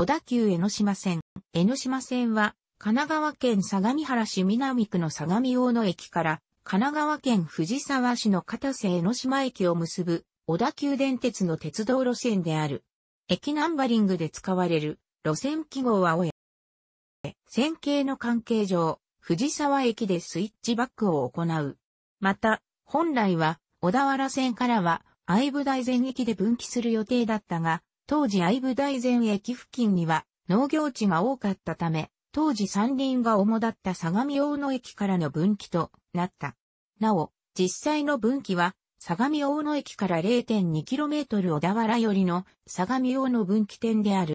小田急江ノ島線。江ノ島線は、神奈川県相模原市南区の相模大野駅から、神奈川県藤沢市の片瀬江ノ島駅を結ぶ、小田急電鉄の鉄道路線である。駅ナンバリングで使われる、路線記号は親。線形の関係上、藤沢駅でスイッチバックを行う。また、本来は、小田原線からは、愛部大前駅で分岐する予定だったが、当時相武大前駅付近には農業地が多かったため、当時山林が主だった相模大野駅からの分岐となった。なお、実際の分岐は、相模大野駅から 0.2km 小田原寄りの相模大野分岐点である。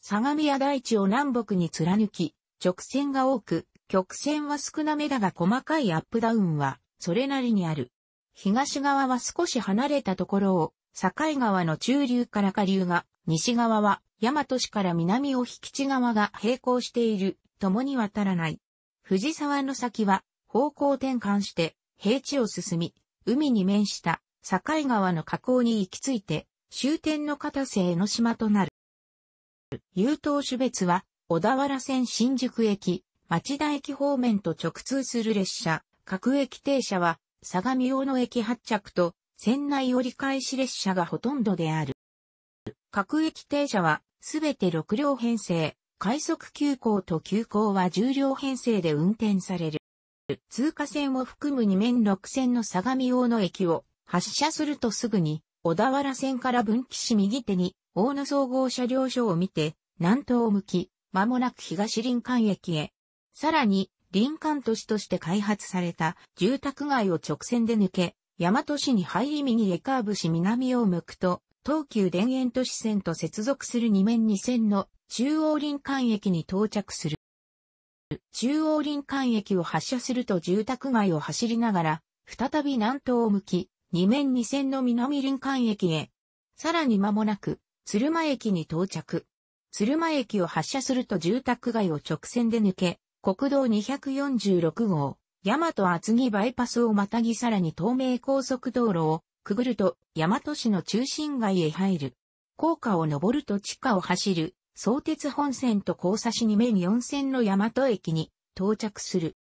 相模屋大地を南北に貫き、直線が多く、曲線は少なめだが細かいアップダウンはそれなりにある。東側は少し離れたところを境川の中流から下流が、西側は、大和市から南を引地側が並行している、共に渡らない。藤沢の先は、方向転換して、平地を進み、海に面した境川の河口に行き着いて、終点の片瀬江の島となる。優等種別は、小田原線新宿駅、町田駅方面と直通する列車、各駅停車は、相模大野駅発着と、船内折り返し列車がほとんどである。各駅停車はすべて6両編成、快速急行と急行は10両編成で運転される。通過線を含む2面6線の相模大野駅を発車するとすぐに小田原線から分岐し右手に大野総合車両所を見て南東を向き、まもなく東林間駅へ。さらに林間都市として開発された住宅街を直線で抜け、大和市に入り右へカーブし南を向くと、東急田園都市線と接続する2面2線の中央林間駅に到着する。中央林間駅を発車すると住宅街を走りながら、再び南東を向き、2面2線の南林間駅へ。さらに間もなく、鶴間駅に到着。鶴間駅を発車すると住宅街を直線で抜け、国道246号、大和厚木バイパスをまたぎさらに東名高速道路をくぐると大和市の中心街へ入る。高架を登ると地下を走る相鉄本線と交差しに面4線の大和駅に到着する。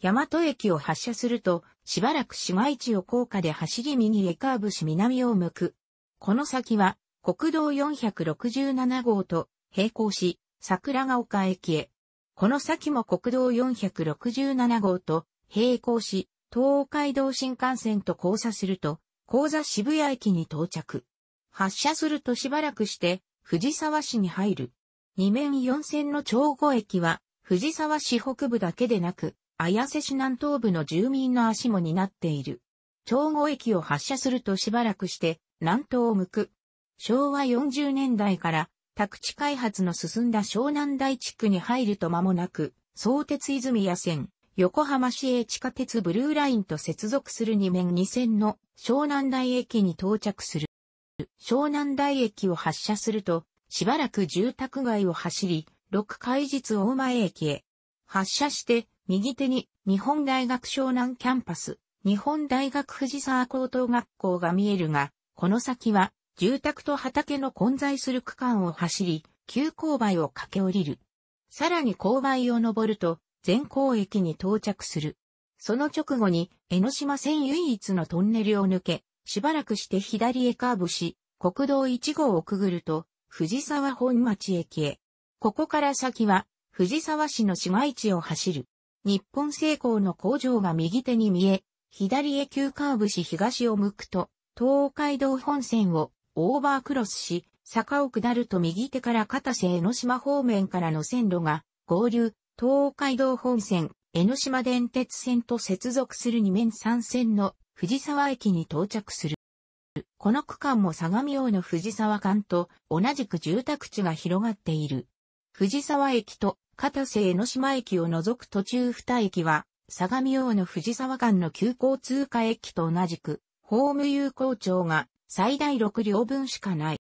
大和駅を発車すると、しばらく市街地を高架で走り右へカーブし南を向く。この先は国道467号と並行し、桜ヶ丘駅へ、この先も国道467号と並行し、東海道新幹線と交差すると、高座渋谷駅に到着。発車するとしばらくして、藤沢市に入る。二面四線の長後駅は、藤沢市北部だけでなく、綾瀬市南東部の住民の足も担っている。長後駅を発車するとしばらくして、南東を向く。昭和40年代から宅地開発の進んだ湘南台地区に入ると間もなく、相鉄泉谷線、横浜市営地下鉄ブルーラインと接続する2面2線の湘南台駅に到着する。湘南台駅を発車すると、しばらく住宅街を走り、六海実大前駅へ。発車して、右手に日本大学湘南キャンパス、日本大学藤沢高等学校が見えるが、この先は住宅と畑の混在する区間を走り、急勾配を駆け下りる。さらに勾配を登ると、全港駅に到着する。その直後に、江ノ島線唯一のトンネルを抜け、しばらくして左へカーブし、国道1号をくぐると、藤沢本町駅へ。ここから先は、藤沢市の市街地を走る。日本製鋼の工場が右手に見え、左へ急カーブし東を向くと、東海道本線をオーバークロスし、坂を下ると右手から片瀬江ノ島方面からの線路が合流、東海道本線、江ノ島電鉄線と接続する2面3線の藤沢駅に到着する。この区間も相模大の藤沢間と同じく住宅地が広がっている。藤沢駅と片瀬江ノ島駅を除く途中2駅は、相模大の藤沢間の急行通過駅と同じく、ホーム有効庁が最大6両分しかない。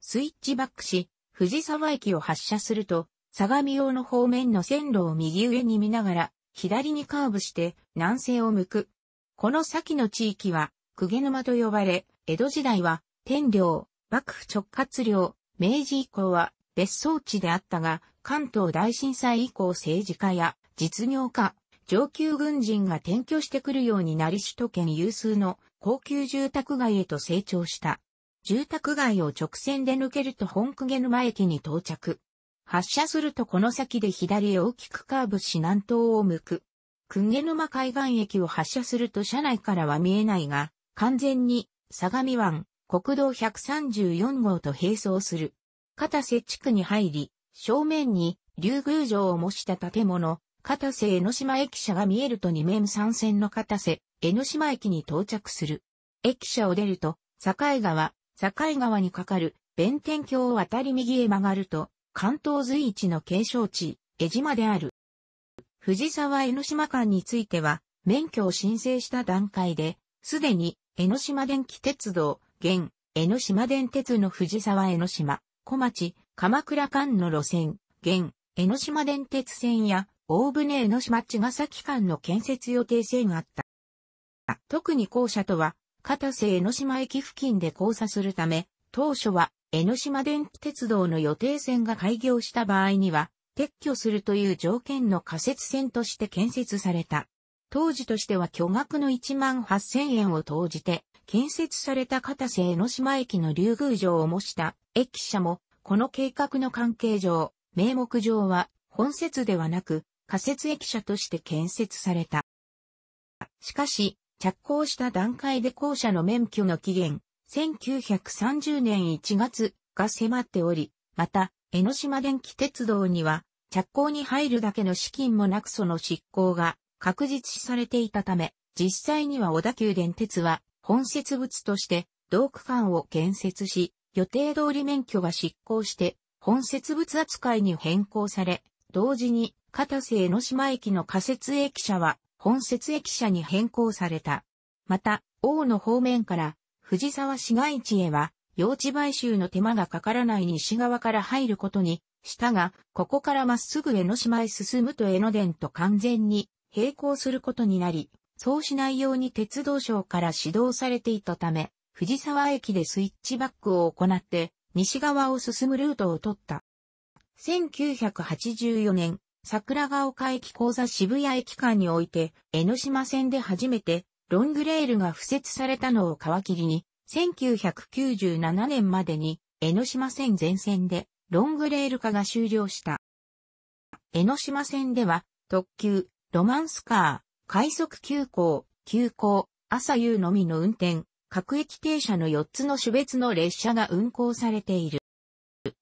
スイッチバックし、藤沢駅を発車すると、相模用の方面の線路を右上に見ながら、左にカーブして南西を向く。この先の地域は、鵠沼と呼ばれ、江戸時代は、天領、幕府直轄領、明治以降は別荘地であったが、関東大震災以降政治家や実業家、上級軍人が転居してくるようになり首都圏有数の高級住宅街へと成長した。住宅街を直線で抜けると本久毛沼駅に到着。発車するとこの先で左へ大きくカーブし南東を向く。久毛沼海岸駅を発車すると車内からは見えないが、完全に相模湾、国道134号と並走する。片瀬地区に入り、正面に竜宮城を模した建物、片瀬江ノ島駅舎が見えると2面3線の片瀬江ノ島駅に到着する。駅舎を出ると、境川、境川に架かる弁天橋を渡り右へ曲がると、関東随一の景勝地、江島である。藤沢江ノ島間については、免許を申請した段階で、すでに江ノ島電気鉄道、現、江ノ島電鉄の藤沢江ノ島、小町、鎌倉間の路線、現、江ノ島電鉄線や大船江ノ島茅ヶ崎間の建設予定性があった。特に校舎とは、片瀬江ノ島駅付近で交差するため、当初は江ノ島電気鉄道の予定線が開業した場合には、撤去するという条件の仮設線として建設された。当時としては巨額の1万8000円を投じて、建設された片瀬江ノ島駅の竜宮城を模した駅舎も、この計画の関係上、名目上は本説ではなく、仮設駅舎として建設された。しかし、着工した段階で校舎の免許の期限、1930年1月が迫っており、また、江ノ島電気鉄道には、着工に入るだけの資金もなくその執行が確実視されていたため、実際には小田急電鉄は本設物として同区間を建設し、予定通り免許は執行して、本設物扱いに変更され、同時に片瀬江ノ島駅の仮設駅舎は、本設駅舎に変更された。また、大野方面から、藤沢市街地へは、用地買収の手間がかからない西側から入ることに、したが、ここからまっすぐ江ノ島へ進むと江ノ電と完全に並行することになり、そうしないように鉄道省から指導されていたため、藤沢駅でスイッチバックを行って、西側を進むルートを取った。1984年、桜ヶ丘駅講座渋谷駅間において、江ノ島線で初めて、ロングレールが付設されたのを皮切りに、1997年までに、江ノ島線全線で、ロングレール化が終了した。江ノ島線では、特急、ロマンスカー、快速急行、急行、朝夕のみの運転、各駅停車の4つの種別の列車が運行されている。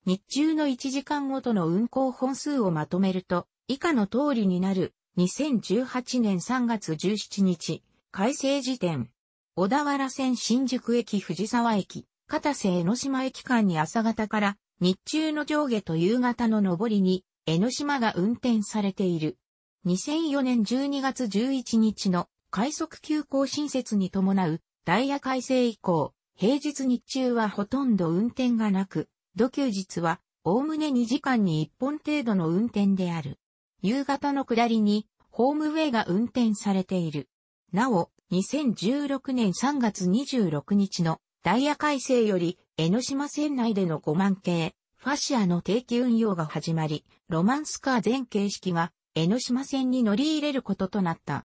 日中の1時間ごとの運行本数をまとめると、以下の通りになる、2018年3月17日、改正時点。小田原線新宿駅藤沢駅、片瀬江ノ島駅間に朝方から、日中の上下と夕方の上りに、江ノ島が運転されている。2004年12月11日の快速急行新設に伴うダイヤ改正以降、平日日中はほとんど運転がなく、土休日はおおむね2時間に1本程度の運転である。夕方の下りに、ホームウェイが運転されている。なお、2016年3月26日のダイヤ改正より、江ノ島線内での5万系、ファシアの定期運用が始まり、ロマンスカー全形式が江ノ島線に乗り入れることとなった。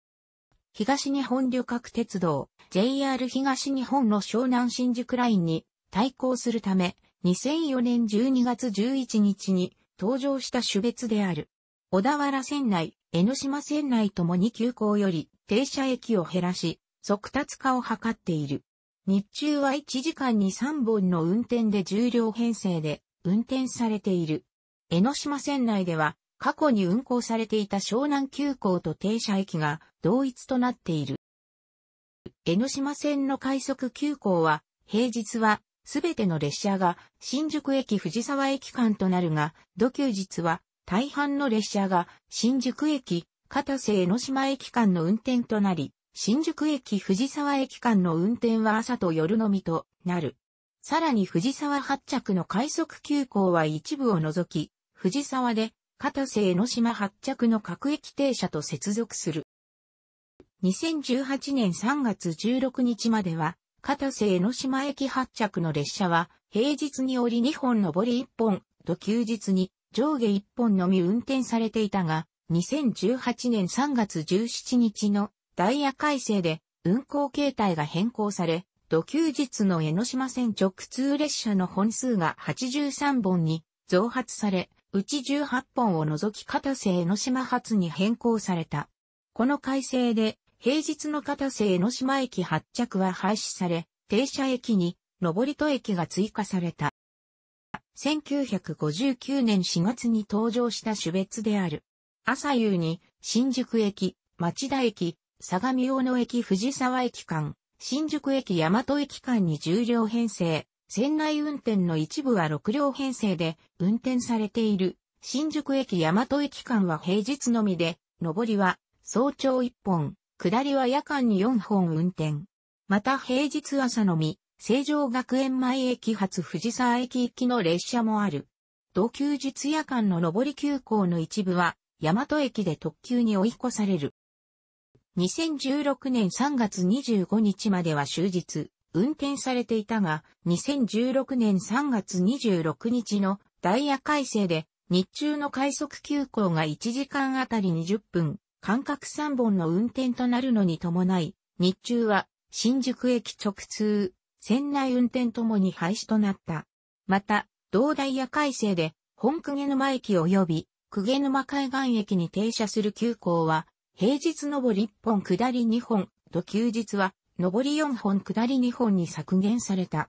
東日本旅客鉄道、JR 東日本の湘南新宿ラインに対抗するため、2004年12月11日に登場した種別である。小田原線内、江ノ島線内ともに急行より停車駅を減らし、速達化を図っている。日中は1時間に3本の運転で重量編成で運転されている。江ノ島線内では過去に運行されていた湘南急行と停車駅が同一となっている。江ノ島線の快速急行は平日はすべての列車が新宿駅藤沢駅間となるが、土休日は大半の列車が新宿駅、片瀬江ノ島駅間の運転となり、新宿駅藤沢駅間の運転は朝と夜のみとなる。さらに藤沢発着の快速急行は一部を除き、藤沢で片瀬江ノ島発着の各駅停車と接続する。2018年3月16日までは、片瀬江ノ島駅発着の列車は、平日に折り2本上り1本と休日に上下一本のみ運転されていたが、2018年3月17日のダイヤ改正で運行形態が変更され、土休日の江ノ島線直通列車の本数が83本に増発され、うち18本を除き片瀬江ノ島発に変更された。この改正で、平日の片瀬江ノ島駅発着は廃止され、停車駅に、登戸駅が追加された。1959年4月に登場した種別である。朝夕に、新宿駅、町田駅、相模大野駅藤沢駅間、新宿駅大和駅間に10両編成、船内運転の一部は6両編成で運転されている。新宿駅大和駅間は平日のみで、上りは早朝1本、下りは夜間に4本運転。また平日朝のみ、成城学園前駅発藤沢駅行きの列車もある。同休日夜間の上り急行の一部は、大和駅で特急に追い越される。2016年3月25日までは終日、運転されていたが、2016年3月26日のダイヤ改正で、日中の快速急行が1時間あたり20分、間隔3本の運転となるのに伴い、日中は新宿駅直通、船内運転ともに廃止となった。また、同ダイヤ改正で、本久毛沼駅及び、久毛沼海岸駅に停車する急行は、平日上り1本下り2本と休日は、上り4本下り2本に削減された。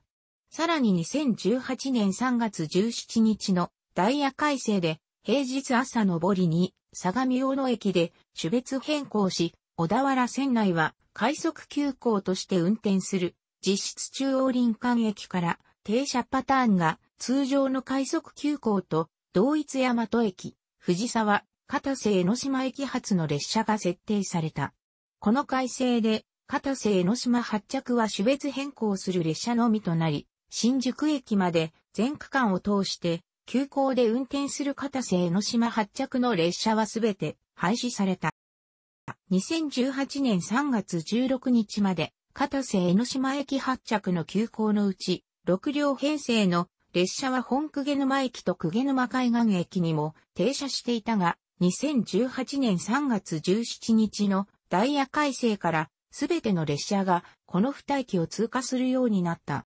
さらに2018年3月17日のダイヤ改正で、平日朝上りに相模大野駅で種別変更し、小田原線内は快速急行として運転する実質中央林間駅から停車パターンが通常の快速急行と同一大和駅、藤沢、片瀬江ノ島駅発の列車が設定された。この改正で、片瀬江ノ島発着は種別変更する列車のみとなり、新宿駅まで全区間を通して、急行で運転する片瀬江ノ島発着の列車はすべて廃止された。2018年3月16日まで片瀬江ノ島駅発着の急行のうち、6両編成の列車は本久毛沼駅と久毛沼海岸駅にも停車していたが、2018年3月17日のダイヤ改正からすべての列車がこの二駅を通過するようになった。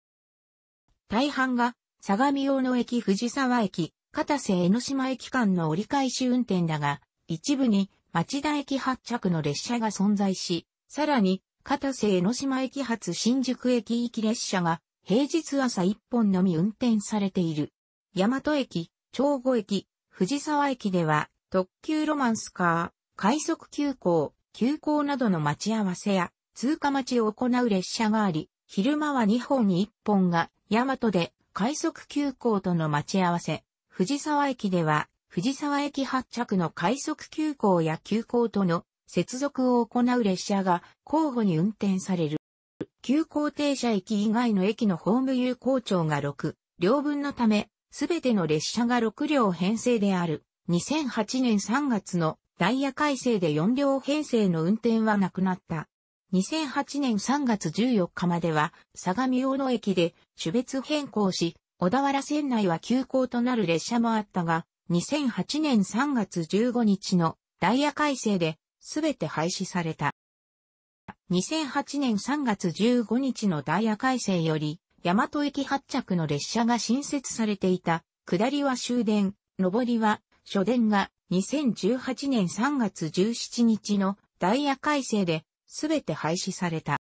大半が相模大野駅藤沢駅、片瀬江ノ島駅間の折り返し運転だが、一部に町田駅発着の列車が存在し、さらに片瀬江ノ島駅発新宿駅行き列車が平日朝1本のみ運転されている。大和駅、長後駅、藤沢駅では特急ロマンスカー、快速急行、急行などの待ち合わせや通過待ちを行う列車があり、昼間は2本に1本が大和で快速急行との待ち合わせ、藤沢駅では藤沢駅発着の快速急行や急行との接続を行う列車が交互に運転される。急行停車駅以外の駅のホーム有効長が6両分のため、すべての列車が6両編成である。2008年3月のダイヤ改正で4両編成の運転はなくなった。2008年3月14日までは、相模大野駅で種別変更し、小田原線内は休校となる列車もあったが、2008年3月15日のダイヤ改正ですべて廃止された。2008年3月15日のダイヤ改正より、大和駅発着の列車が新設されていた、下りは終電、上りは初電が2018年3月17日のダイヤ改正で、すべて廃止された。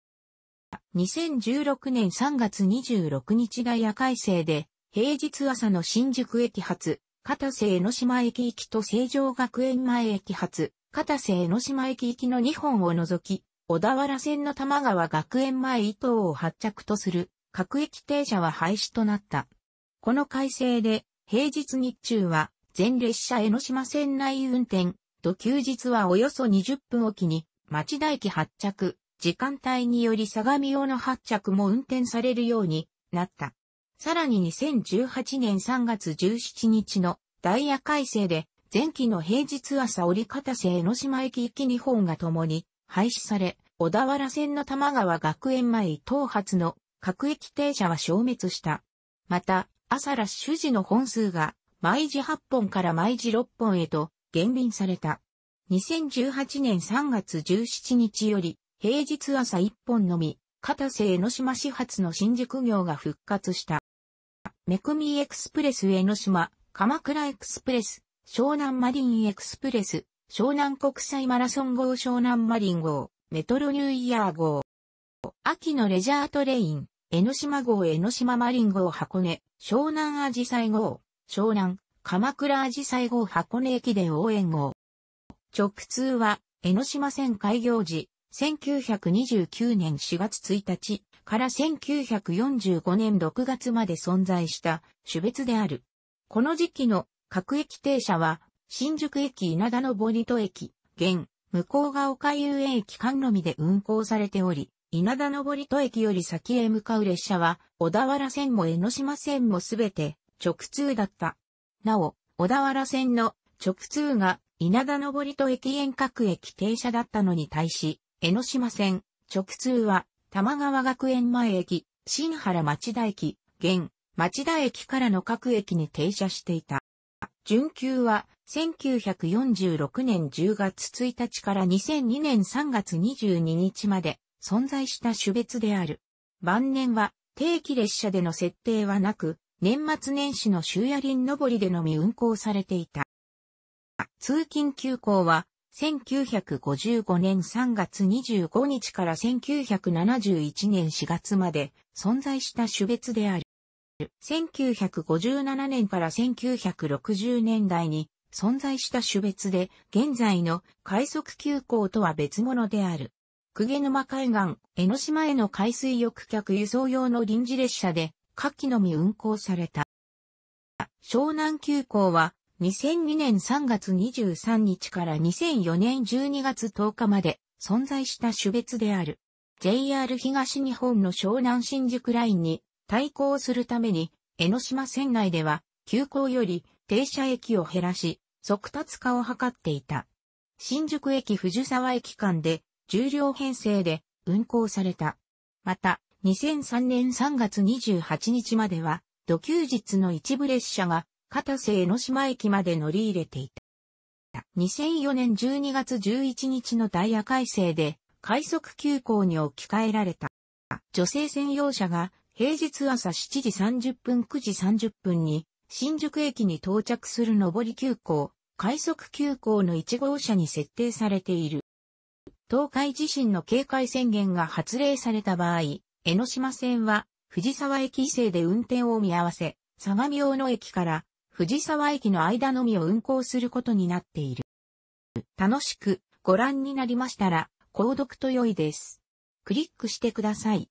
2016年3月26日ダイヤ改正で、平日朝の新宿駅発、片瀬江ノ島駅行きと成城学園前駅発、片瀬江ノ島駅行きの2本を除き、小田原線の玉川学園前伊東を発着とする各駅停車は廃止となった。この改正で、平日日中は全列車江ノ島線内運転、と休日はおよそ20分おきに町田駅発着、時間帯により相模用の発着も運転されるようになった。さらに2018年3月17日のダイヤ改正で前期の平日朝折方瀬江ノ島駅行き日本が共に廃止され、小田原線の玉川学園前伊東発の各駅停車は消滅した。また、朝ラッシュ時の本数が毎時8本から毎時6本へと減便された。2018年3月17日より平日朝1本のみ、片瀬江ノ島始発の新宿業が復活した。めくみエクスプレス江ノ島、鎌倉エクスプレス、湘南マリンエクスプレス、湘南国際マラソン号湘南マリン号、メトロニューイヤー号。秋のレジャートレイン、江ノ島号江ノ島マリン号箱根、湘南アジサイ号、湘南、鎌倉アジサイ号箱根駅伝応援号。直通は、江ノ島線開業時、1929年4月1日から1945年6月まで存在した種別である。この時期の各駅停車は、新宿駅稲田のボリト駅、現、向こうが丘遊園駅間のみで運行されており、稲田のボリト駅より先へ向かう列車は、小田原線も江ノ島線もすべて直通だった。なお、小田原線の直通が稲田のぼりと駅遠隔駅停車だったのに対し、江ノ島線直通は玉川学園前駅、新原町田駅、現町田駅からの各駅に停車していた。準急は1946年10月1日から2002年3月22日まで存在した種別である。晩年は定期列車での設定はなく、年末年始の終夜輪上りでのみ運行されていた。通勤急行は1955年3月25日から1971年4月まで存在した種別である。1957年から1960年代に存在した種別で、現在の海速急行とは別物である。鵠沼海岸、江ノ島への海水浴客輸送用の臨時列車で、夏季のみ運行された。湘南急行は、2002年3月23日から2004年12月10日まで存在した種別である。JR 東日本の湘南新宿ラインに対抗するために、江ノ島線内では、急行より停車駅を減らし、速達化を図っていた。新宿駅藤沢駅間で、重量編成で運行された。また、2003年3月28日までは、土休日の一部列車が、片瀬江ノ島駅まで乗り入れていた。2004年12月11日のダイヤ改正で、快速急行に置き換えられた。女性専用車が平日朝7時30分9時30分に、新宿駅に到着する上り急行、快速急行の1号車に設定されている。東海地震の警戒宣言が発令された場合、江ノ島線は藤沢駅以西で運転を見合わせ、相模大野駅から藤沢駅の間のみを運行することになっている。楽しくご覧になりましたら、購読と良いです。クリックしてください。